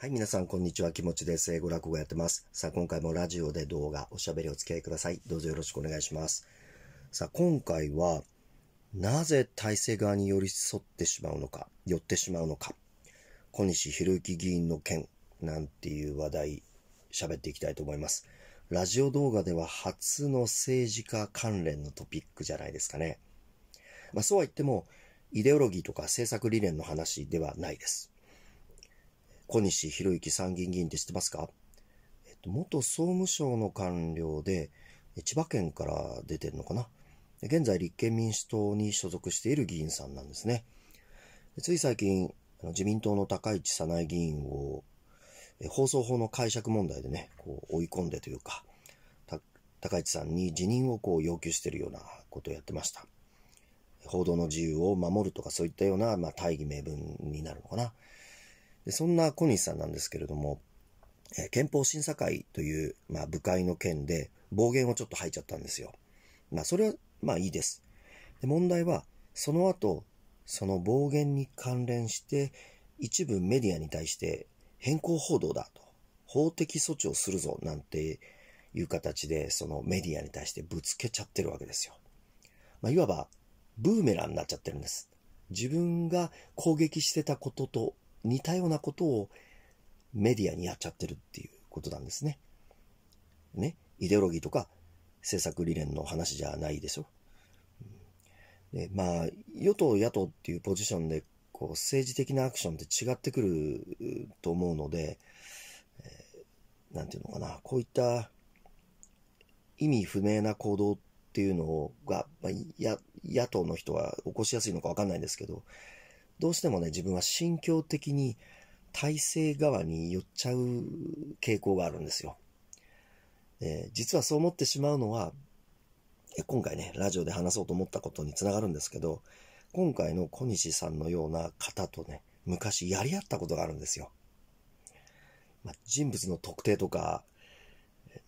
はい、皆さん、こんにちは。気持ちです。英語落語やってます。さあ、今回もラジオで動画、おしゃべりお付き合いください。どうぞよろしくお願いします。さあ、今回は、なぜ体制側に寄り添ってしまうのか、寄ってしまうのか、小西博之議員の件、なんていう話題、喋っていきたいと思います。ラジオ動画では初の政治家関連のトピックじゃないですかね。まあ、そうは言っても、イデオロギーとか政策理念の話ではないです。小西博之参議院議員って知ってますか、えっと、元総務省の官僚で、千葉県から出てるのかな。現在、立憲民主党に所属している議員さんなんですね。つい最近、自民党の高市早苗議員を、放送法の解釈問題でね、こう追い込んでというか、高市さんに辞任をこう要求しているようなことをやってました。報道の自由を守るとかそういったような、まあ、大義名分になるのかな。でそんな小西さんなんですけれども、え憲法審査会という、まあ、部会の件で暴言をちょっと吐いちゃったんですよ。まあ、それは、まあいいです。で問題は、その後、その暴言に関連して、一部メディアに対して変更報道だと、法的措置をするぞなんていう形で、そのメディアに対してぶつけちゃってるわけですよ。まあ、いわば、ブーメランになっちゃってるんです。自分が攻撃してたことと似たようなことをメディアにやっちゃってるっていうことなんですね。ね。イデオロギーとか政策理念の話じゃないでしょ。でまあ、与党野党っていうポジションでこう政治的なアクションって違ってくると思うので、えー、なんていうのかな、こういった意味不明な行動っていうのが、まあ、や野党の人は起こしやすいのか分かんないんですけど、どうしてもね、自分は心境的に体制側に寄っちゃう傾向があるんですよ。えー、実はそう思ってしまうのは、今回ね、ラジオで話そうと思ったことにつながるんですけど、今回の小西さんのような方とね、昔やり合ったことがあるんですよ。まあ、人物の特定とか、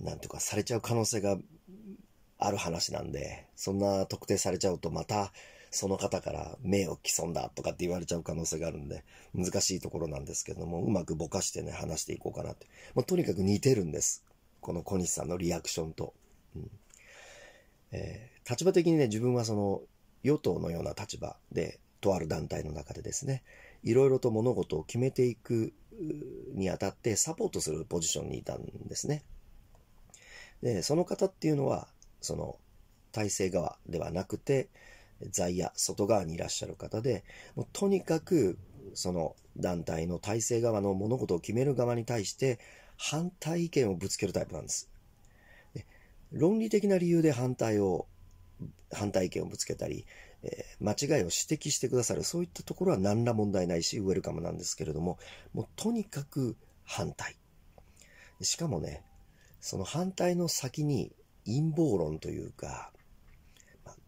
なんとかされちゃう可能性がある話なんで、そんな特定されちゃうとまたその方から名誉毀損だとかって言われちゃう可能性があるんで、難しいところなんですけども、うまくぼかしてね、話していこうかなって。まあ、とにかく似てるんです。この小西さんのリアクションと。うんえー、立場的にね、自分はその、与党のような立場で、とある団体の中でですね、いろいろと物事を決めていくにあたってサポートするポジションにいたんですね。で、その方っていうのは、その、体制側ではなくて、在野、外側にいらっしゃる方で、もうとにかく、その団体の体制側の物事を決める側に対して、反対意見をぶつけるタイプなんです。で論理的な理由で反対を、反対意見をぶつけたり、えー、間違いを指摘してくださる、そういったところは何ら問題ないし、ウェルカムなんですけれども、もうとにかく反対。しかもね、その反対の先に陰謀論というか、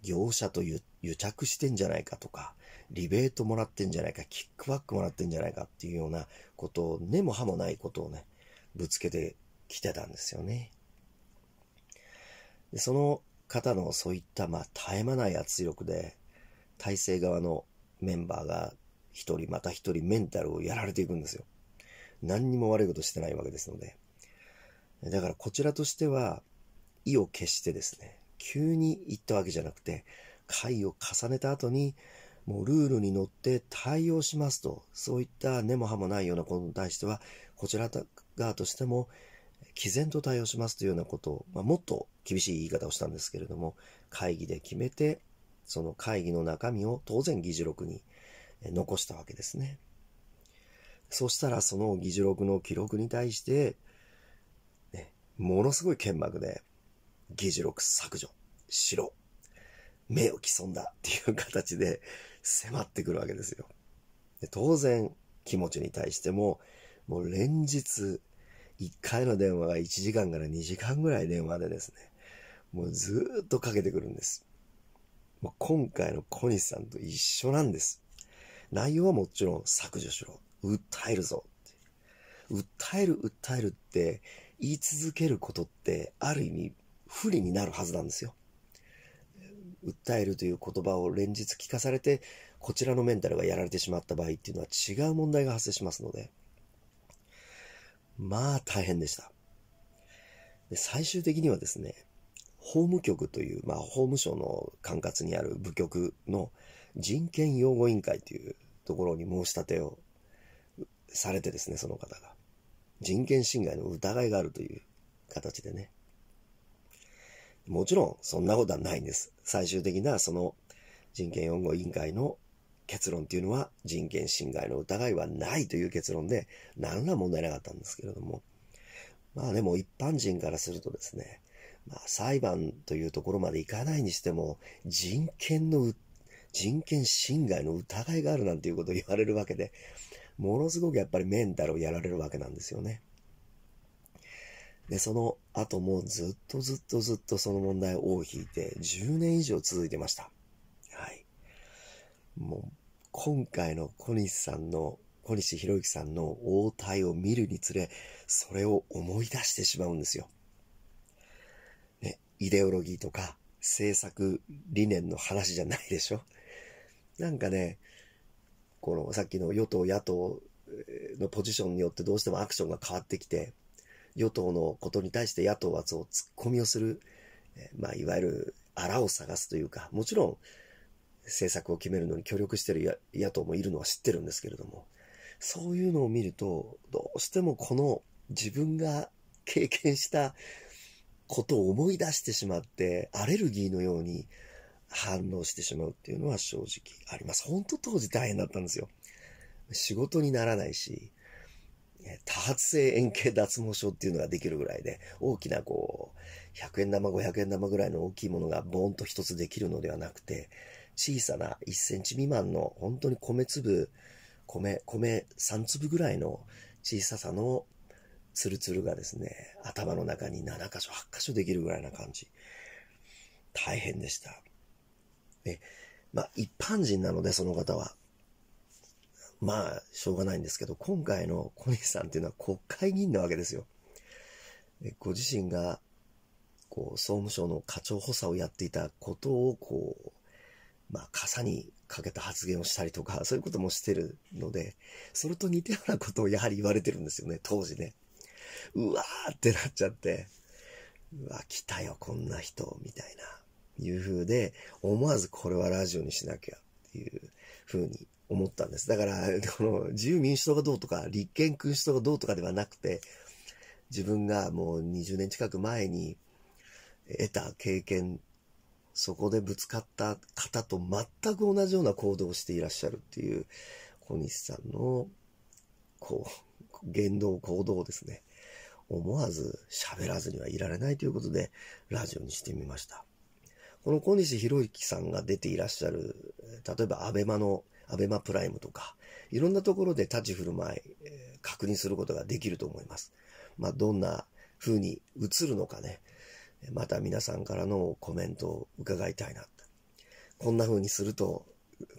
業者という癒着してんじゃないかとか、リベートもらってんじゃないか、キックバックもらってんじゃないかっていうようなことを根も葉もないことをね、ぶつけてきてたんですよね。でその方のそういったまあ絶え間ない圧力で、体制側のメンバーが一人また一人メンタルをやられていくんですよ。何にも悪いことしてないわけですので。だからこちらとしては、意を決してですね、急に行ったわけじゃなくて、会を重ねた後に、もうルールに乗って対応しますと、そういった根も葉もないようなことに対しては、こちら側としても、毅然と対応しますというようなことを、まあ、もっと厳しい言い方をしたんですけれども、会議で決めて、その会議の中身を当然議事録に残したわけですね。そしたらその議事録の記録に対して、ね、ものすごい剣幕で、議事録削除しろ。名誉毀損だっていう形で 迫ってくるわけですよ。で当然、気持ちに対しても、もう連日、1回の電話が1時間から2時間ぐらい電話でですね、もうずーっとかけてくるんです。もう今回の小西さんと一緒なんです。内容はもちろん削除しろ。訴えるぞ。訴える、訴えるって言い続けることってある意味不利になるはずなんですよ。訴えるという言葉を連日聞かされて、こちらのメンタルがやられてしまった場合っていうのは違う問題が発生しますので、まあ大変でした。で最終的にはですね、法務局という、まあ、法務省の管轄にある部局の人権擁護委員会というところに申し立てをされてですね、その方が。人権侵害の疑いがあるという形でね。もちろんそんなことはないんです。最終的なその人権擁護委員会の結論っていうのは人権侵害の疑いはないという結論で何ら問題なかったんですけれども。まあでも一般人からするとですね、まあ裁判というところまで行かないにしても人権の、人権侵害の疑いがあるなんていうことを言われるわけで、ものすごくやっぱりメンタルをやられるわけなんですよね。で、その後もずっとずっとずっとその問題を引いて10年以上続いてました。はい。もう、今回の小西さんの、小西博之さんの応対を見るにつれ、それを思い出してしまうんですよ。ね、イデオロギーとか政策理念の話じゃないでしょ。なんかね、このさっきの与党野党のポジションによってどうしてもアクションが変わってきて、与党のことに対して野党はそう突っ込みをする、まあ、いわゆる荒を探すというか、もちろん政策を決めるのに協力してる野党もいるのは知ってるんですけれども、そういうのを見ると、どうしてもこの自分が経験したことを思い出してしまって、アレルギーのように反応してしまうっていうのは正直あります。本当当時大変だったんですよ。仕事にならないし、多発性円形脱毛症っていうのができるぐらいで、大きなこう、100円玉、500円玉ぐらいの大きいものがボーンと一つできるのではなくて、小さな1センチ未満の本当に米粒、米、米3粒ぐらいの小ささのツルツルがですね、頭の中に7箇所、8箇所できるぐらいな感じ。大変でした。え、まあ一般人なのでその方は、まあ、しょうがないんですけど、今回の小西さんっていうのは国会議員なわけですよ。ご自身が、こう、総務省の課長補佐をやっていたことを、こう、まあ、傘にかけた発言をしたりとか、そういうこともしてるので、それと似たようなことをやはり言われてるんですよね、当時ね。うわーってなっちゃって、うわ、来たよ、こんな人、みたいな、いう風で、思わずこれはラジオにしなきゃっていう風に思ったんです。だから、この自由民主党がどうとか、立憲君主党がどうとかではなくて、自分がもう20年近く前に得た経験、そこでぶつかった方と全く同じような行動をしていらっしゃるっていう、小西さんの、こう、言動、行動ですね。思わず喋らずにはいられないということで、ラジオにしてみました。この小西博之さんが出ていらっしゃる、例えばアベマのアベマプライムとか、いろんなところで立ち振る舞い、え確認することができると思います。まあ、どんな風に映るのかね、また皆さんからのコメントを伺いたいな。こんな風にすると、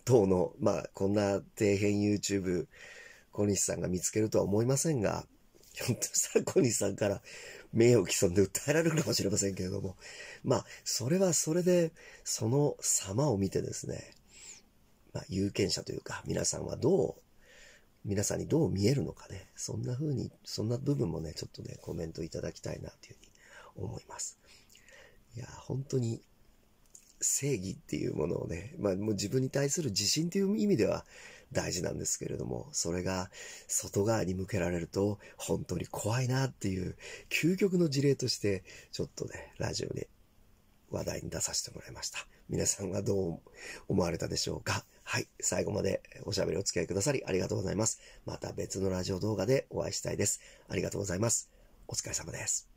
当の、まあ、こんな底辺 YouTube、小西さんが見つけるとは思いませんが、ひょっとしたら小西さんから名誉毀損で訴えられるかもしれませんけれども、まあ、それはそれで、その様を見てですね、まあ、有権者というか、皆さんはどう、皆さんにどう見えるのかね、そんな風に、そんな部分もね、ちょっとね、コメントいただきたいなというふうに思います。いや、本当に、正義っていうものをね、まあ、もう自分に対する自信という意味では大事なんですけれども、それが外側に向けられると本当に怖いなっていう究極の事例として、ちょっとね、ラジオで話題に出させてもらいました。皆さんはどう思われたでしょうかはい。最後までおしゃべりお付き合いくださりありがとうございます。また別のラジオ動画でお会いしたいです。ありがとうございます。お疲れ様です。